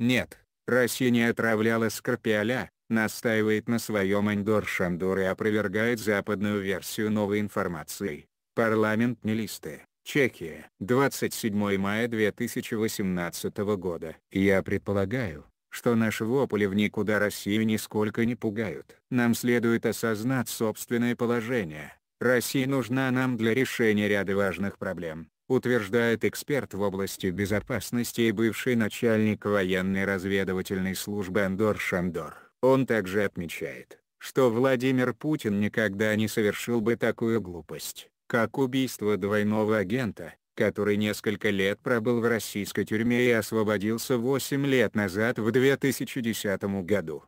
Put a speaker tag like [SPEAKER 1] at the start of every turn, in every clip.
[SPEAKER 1] Нет, Россия не отравляла Скорпиоля, настаивает на своем Андор Шандор и опровергает западную версию новой информации. Парламент не Чехия. 27 мая 2018 года. Я предполагаю, что наши вопли в никуда Россию нисколько не пугают. Нам следует осознать собственное положение. Россия нужна нам для решения ряда важных проблем утверждает эксперт в области безопасности и бывший начальник военной разведывательной службы Андор Шандор. Он также отмечает, что Владимир Путин никогда не совершил бы такую глупость, как убийство двойного агента, который несколько лет пробыл в российской тюрьме и освободился 8 лет назад в 2010 году.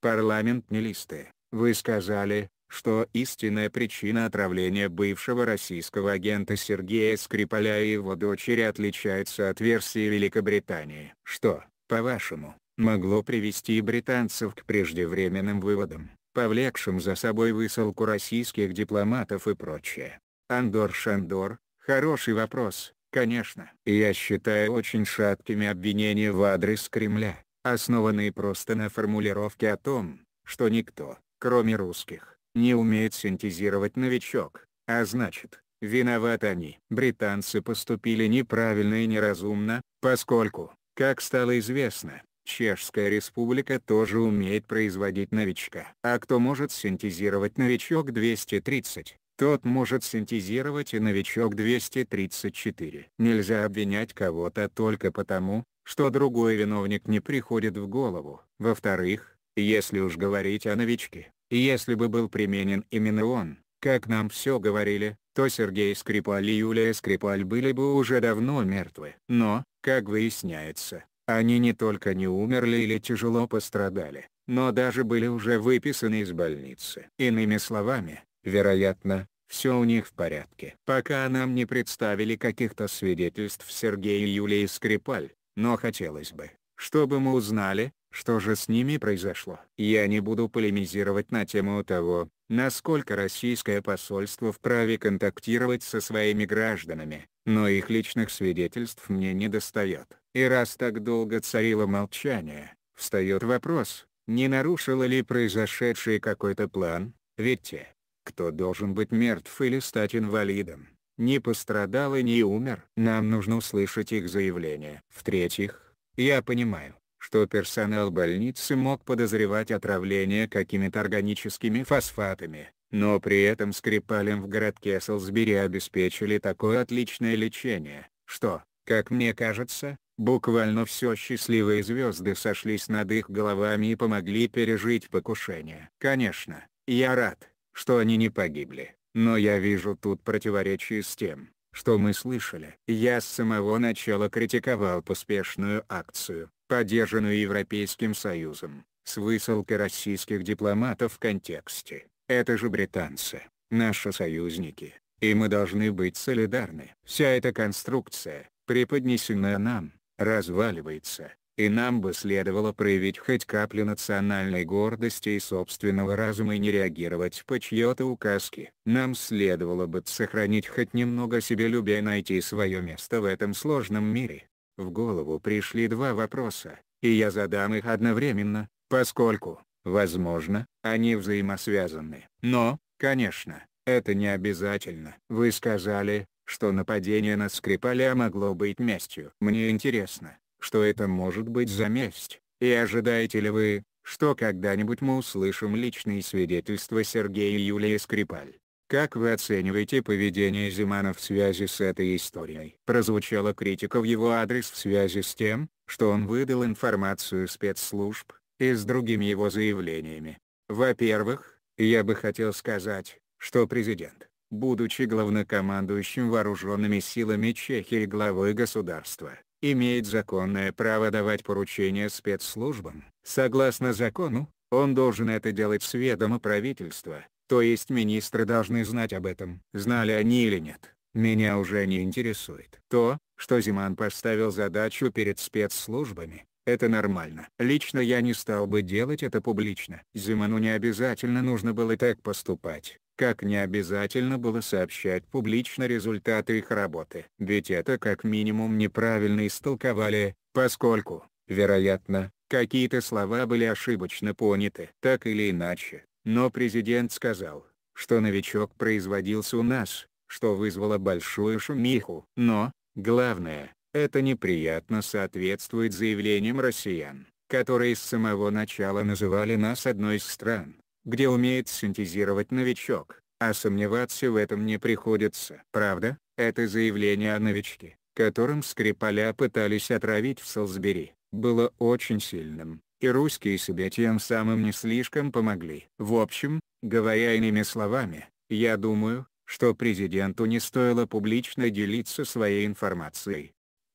[SPEAKER 1] Парламентные листы, вы сказали, что истинная причина отравления бывшего российского агента Сергея Скрипаля и его дочери отличается от версии Великобритании. Что, по-вашему, могло привести британцев к преждевременным выводам, повлекшим за собой высылку российских дипломатов и прочее? Андор Шандор, хороший вопрос, конечно. Я считаю очень шаткими обвинения в адрес Кремля, основанные просто на формулировке о том, что никто, кроме русских, не умеет синтезировать новичок, а значит, виноват они. Британцы поступили неправильно и неразумно, поскольку, как стало известно, Чешская республика тоже умеет производить новичка. А кто может синтезировать новичок 230, тот может синтезировать и новичок 234. Нельзя обвинять кого-то только потому, что другой виновник не приходит в голову. Во-вторых, если уж говорить о новичке, и если бы был применен именно он, как нам все говорили, то Сергей Скрипаль и Юлия Скрипаль были бы уже давно мертвы. Но, как выясняется, они не только не умерли или тяжело пострадали, но даже были уже выписаны из больницы. Иными словами, вероятно, все у них в порядке. Пока нам не представили каких-то свидетельств Сергея и Юлии Скрипаль, но хотелось бы, чтобы мы узнали, что же с ними произошло? Я не буду полемизировать на тему того, насколько российское посольство вправе контактировать со своими гражданами, но их личных свидетельств мне не достает. И раз так долго царило молчание, встает вопрос, не нарушило ли произошедший какой-то план, ведь те, кто должен быть мертв или стать инвалидом, не пострадал и не умер. Нам нужно услышать их заявление. В-третьих, я понимаю, что персонал больницы мог подозревать отравление какими-то органическими фосфатами, но при этом Скрипалем в городке Селсбери обеспечили такое отличное лечение, что, как мне кажется, буквально все счастливые звезды сошлись над их головами и помогли пережить покушение. Конечно, я рад, что они не погибли, но я вижу тут противоречие с тем, что мы слышали. Я с самого начала критиковал поспешную акцию, поддержанную Европейским Союзом, с высылкой российских дипломатов в контексте. Это же британцы, наши союзники, и мы должны быть солидарны. Вся эта конструкция, преподнесенная нам, разваливается, и нам бы следовало проявить хоть каплю национальной гордости и собственного разума и не реагировать по чьё-то указке. Нам следовало бы сохранить хоть немного себе себелюбия и найти свое место в этом сложном мире. В голову пришли два вопроса, и я задам их одновременно, поскольку, возможно, они взаимосвязаны. Но, конечно, это не обязательно. Вы сказали, что нападение на Скрипаля могло быть местью. Мне интересно, что это может быть за месть, и ожидаете ли вы, что когда-нибудь мы услышим личные свидетельства Сергея и Юлии Скрипаль? Как вы оцениваете поведение Зимана в связи с этой историей? Прозвучала критика в его адрес в связи с тем, что он выдал информацию спецслужб, и с другими его заявлениями. Во-первых, я бы хотел сказать, что президент, будучи главнокомандующим вооруженными силами Чехии и главой государства, имеет законное право давать поручения спецслужбам. Согласно закону, он должен это делать с ведома правительства, то есть министры должны знать об этом. Знали они или нет, меня уже не интересует. То, что Зиман поставил задачу перед спецслужбами, это нормально. Лично я не стал бы делать это публично. Зиману не обязательно нужно было так поступать, как не обязательно было сообщать публично результаты их работы. Ведь это как минимум неправильно истолковали, поскольку, вероятно, какие-то слова были ошибочно поняты. Так или иначе, но президент сказал, что новичок производился у нас, что вызвало большую шумиху. Но, главное, это неприятно соответствует заявлениям россиян, которые с самого начала называли нас одной из стран, где умеет синтезировать новичок, а сомневаться в этом не приходится. Правда, это заявление о новичке, которым Скрипаля пытались отравить в Солсбери, было очень сильным и русские себе тем самым не слишком помогли. В общем, говоря иными словами, я думаю, что президенту не стоило публично делиться своей информацией.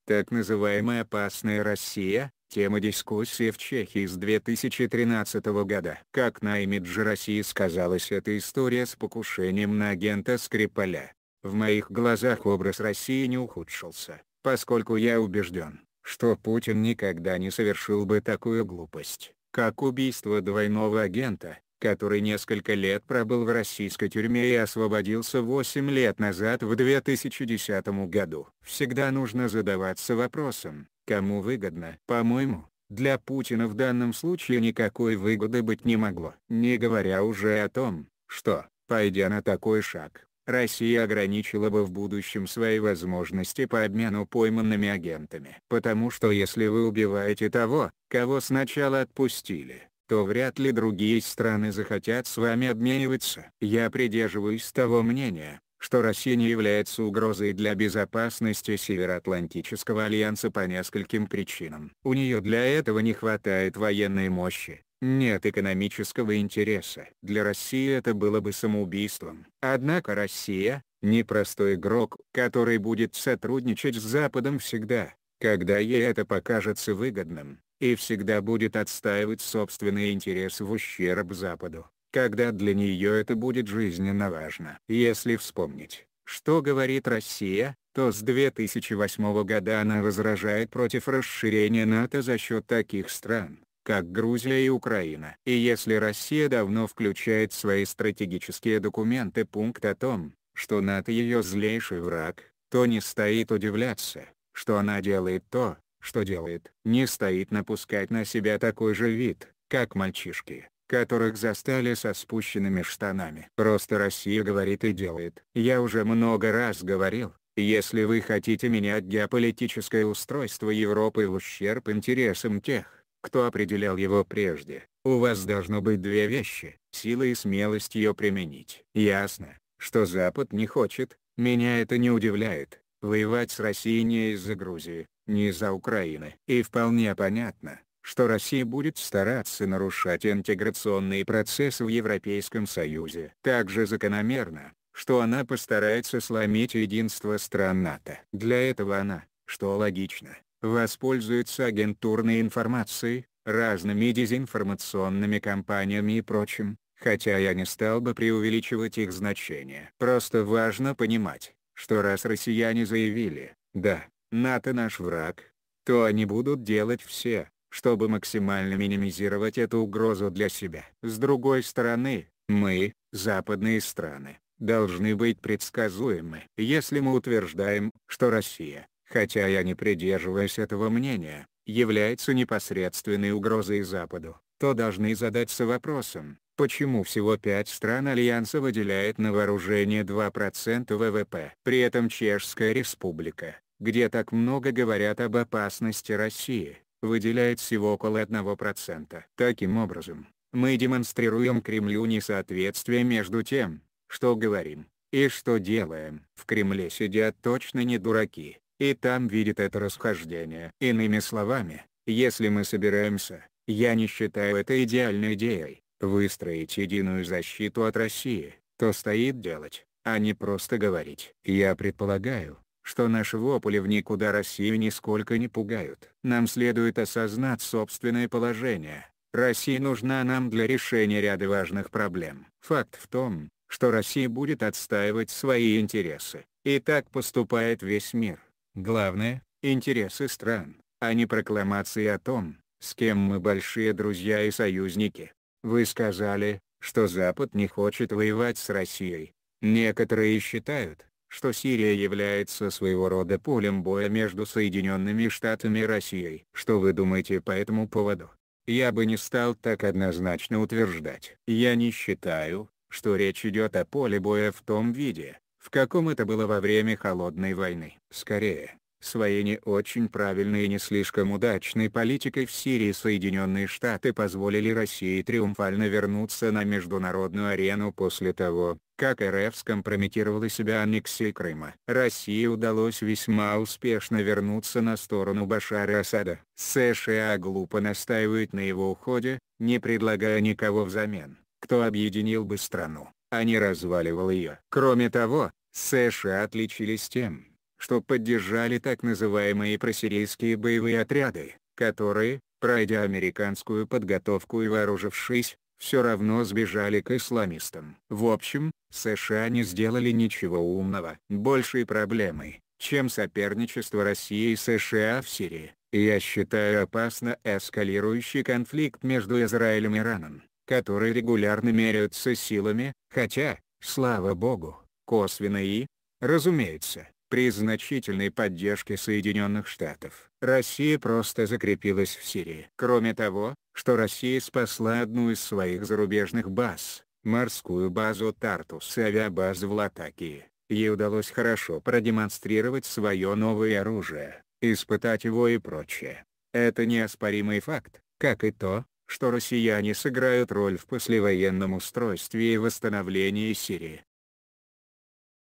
[SPEAKER 1] Так называемая «опасная Россия» — тема дискуссии в Чехии с 2013 года. Как на имидже России сказалась эта история с покушением на агента Скрипаля. В моих глазах образ России не ухудшился, поскольку я убежден, что Путин никогда не совершил бы такую глупость, как убийство двойного агента, который несколько лет пробыл в российской тюрьме и освободился 8 лет назад в 2010 году. Всегда нужно задаваться вопросом, кому выгодно. По-моему, для Путина в данном случае никакой выгоды быть не могло. Не говоря уже о том, что, пойдя на такой шаг, Россия ограничила бы в будущем свои возможности по обмену пойманными агентами. Потому что если вы убиваете того, кого сначала отпустили, то вряд ли другие страны захотят с вами обмениваться. Я придерживаюсь того мнения, что Россия не является угрозой для безопасности Североатлантического альянса по нескольким причинам. У нее для этого не хватает военной мощи, нет экономического интереса. Для России это было бы самоубийством. Однако Россия – непростой игрок, который будет сотрудничать с Западом всегда, когда ей это покажется выгодным, и всегда будет отстаивать собственные интересы в ущерб Западу, когда для нее это будет жизненно важно. Если вспомнить, что говорит Россия, то с 2008 года она возражает против расширения НАТО за счет таких стран, как Грузия и Украина. И если Россия давно включает в свои стратегические документы пункт о том, что НАТО ее злейший враг, то не стоит удивляться, что она делает то, что делает. Не стоит напускать на себя такой же вид, как мальчишки, которых застали со спущенными штанами. Просто Россия говорит и делает. Я уже много раз говорил, если вы хотите менять геополитическое устройство Европы в ущерб интересам тех, кто определял его прежде. У вас должно быть две вещи — сила и смелость ее применить. Ясно, что Запад не хочет, меня это не удивляет, воевать с Россией не из-за Грузии, не из-за Украины. И вполне понятно, что Россия будет стараться нарушать интеграционные процессы в Европейском Союзе. Также закономерно, что она постарается сломить единство стран НАТО. Для этого она, что логично, воспользуются агентурной информацией, разными дезинформационными кампаниями и прочим, хотя я не стал бы преувеличивать их значение. Просто важно понимать, что раз россияне заявили, да, НАТО наш враг, то они будут делать все, чтобы максимально минимизировать эту угрозу для себя. С другой стороны, мы, западные страны, должны быть предсказуемы. Если мы утверждаем, что Россия хотя я не придерживаюсь этого мнения, является непосредственной угрозой Западу, то должны задаться вопросом, почему всего пять стран Альянса выделяет на вооружение 2% ВВП. При этом Чешская Республика, где так много говорят об опасности России, выделяет всего около 1%. Таким образом, мы демонстрируем Кремлю несоответствие между тем, что говорим, и что делаем. В Кремле сидят точно не дураки, и там видит это расхождение. Иными словами, если мы собираемся, я не считаю это идеальной идеей, выстроить единую защиту от России, то стоит делать, а не просто говорить. Я предполагаю, что наши вопли в никуда Россию нисколько не пугают. Нам следует осознать собственное положение. Россия нужна нам для решения ряда важных проблем. Факт в том, что Россия будет отстаивать свои интересы, и так поступает весь мир. Главное – интересы стран, а не прокламации о том, с кем мы большие друзья и союзники. Вы сказали, что Запад не хочет воевать с Россией. Некоторые считают, что Сирия является своего рода полем боя между Соединенными Штатами и Россией. Что вы думаете по этому поводу? Я бы не стал так однозначно утверждать. Я не считаю, что речь идет о поле боя в том виде, в каком это было во время Холодной войны. Скорее, своей не очень правильной и не слишком удачной политикой в Сирии Соединенные Штаты позволили России триумфально вернуться на международную арену после того, как РФ скомпрометировала себя аннексией Крыма. России удалось весьма успешно вернуться на сторону Башара Асада. США глупо настаивают на его уходе, не предлагая никого взамен, кто объединил бы страну а не разваливал ее. Кроме того, США отличились тем, что поддержали так называемые просирийские боевые отряды, которые, пройдя американскую подготовку и вооружившись, все равно сбежали к исламистам. В общем, США не сделали ничего умного. Большей проблемой, чем соперничество России и США в Сирии, я считаю опасно эскалирующий конфликт между Израилем и Ираном которые регулярно меряются силами, хотя, слава богу, косвенно и, разумеется, при значительной поддержке Соединенных Штатов. Россия просто закрепилась в Сирии. Кроме того, что Россия спасла одну из своих зарубежных баз, морскую базу Тартус и авиабазу в Латакии, ей удалось хорошо продемонстрировать свое новое оружие, испытать его и прочее. Это неоспоримый факт, как и то, что россияне сыграют роль в послевоенном устройстве и восстановлении Сирии.